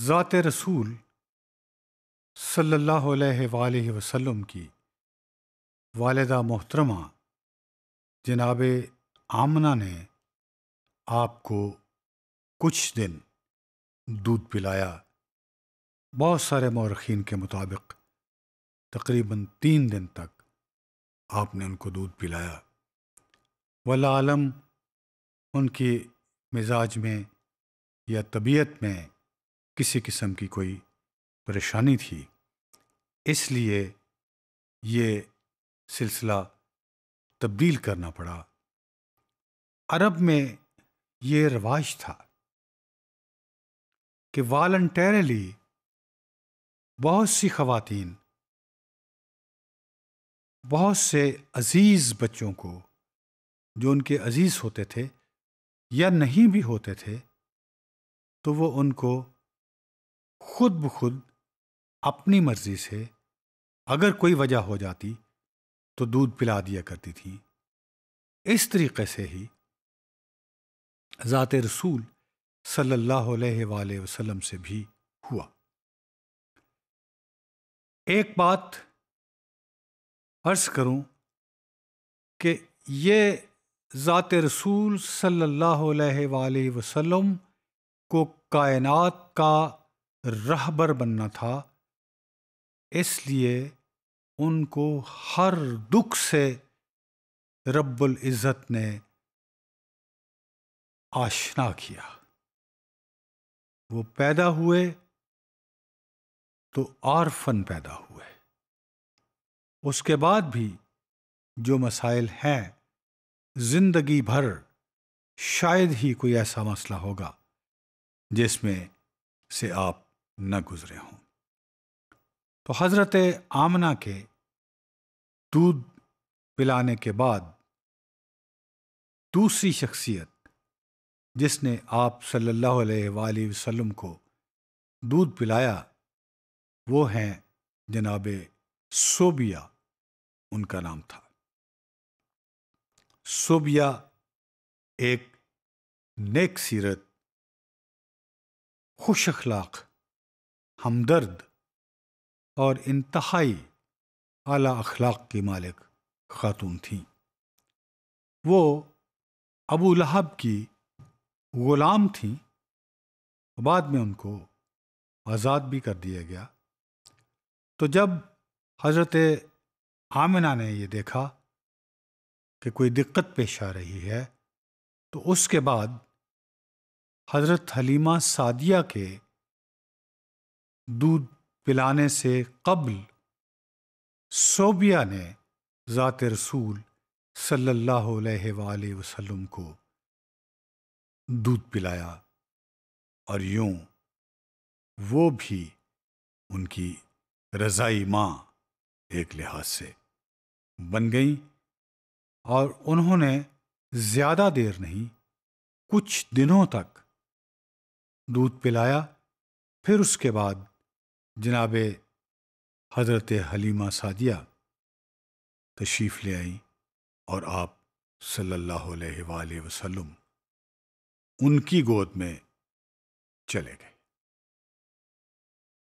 ज़ात रसूल सल्लल्लाहु अलैहि वसल्लम की वालदा मोहतरमा जनाब आमना ने आपको कुछ दिन दूध पिलाया बहुत सारे मौरखीन के मुताबिक तकरीबन तीन दिन तक आपने उनको दूध पिलाया वला आलम उनकी मिजाज में या तबीयत में किसी किस्म की कोई परेशानी थी इसलिए ये सिलसिला तब्दील करना पड़ा अरब में ये रवाज था कि वॉल्टरली बहुत सी खातन बहुत से अज़ीज़ बच्चों को जो उनके अज़ीज़ होते थे या नहीं भी होते थे तो वो उनको खुद ब खुद अपनी मर्जी से अगर कोई वजह हो जाती तो दूध पिला दिया करती थी इस तरीके से ही ज़ात रसूल सल्लल्लाहु अलैहि वसल्लम से भी हुआ एक बात अर्ज करूं कि ये ज़ात रसूल सल्लल्लाहु अलैहि वसल्लम को कायनात का रहबर बनना था इसलिए उनको हर दुख से रब्बुल इज़्ज़त ने आशना किया वो पैदा हुए तो आरफन पैदा हुए उसके बाद भी जो मसाइल हैं जिंदगी भर शायद ही कोई ऐसा मसला होगा जिसमें से आप न गुजरे हों तो हज़रत आमना के दूध पिलाने के बाद दूसरी शख्सियत जिसने आप सल्लल्लाहु अलैहि वसल्लम को दूध पिलाया वो हैं जनाब सोबिया उनका नाम था सोबिया एक नेक सीरत खुश अखलाक़ हमदर्द और इंतहाई अला अखलाक की मालिक खातून थीं वो अबू लहब की ग़ुलाम थीं बाद में उनको आज़ाद भी कर दिया गया तो जब हज़रत आमिना ने ये देखा कि कोई दिक्कत पेश आ रही है तो उसके बाद हज़रत हलीमा सादिया के दूध पिलाने से कबल सोबिया ने ज़ात रसूल सल्लल्लाहु अलैहि वसल्लम को दूध पिलाया और यूं वो भी उनकी रज़ाई माँ एक लिहाज से बन गई और उन्होंने ज़्यादा देर नहीं कुछ दिनों तक दूध पिलाया फिर उसके बाद जनाब हजरत हलीमा सादिया तशरीफ़ ले आई और आप सल्लल्लाहु अलैहि वसल्लम उनकी गोद में चले गए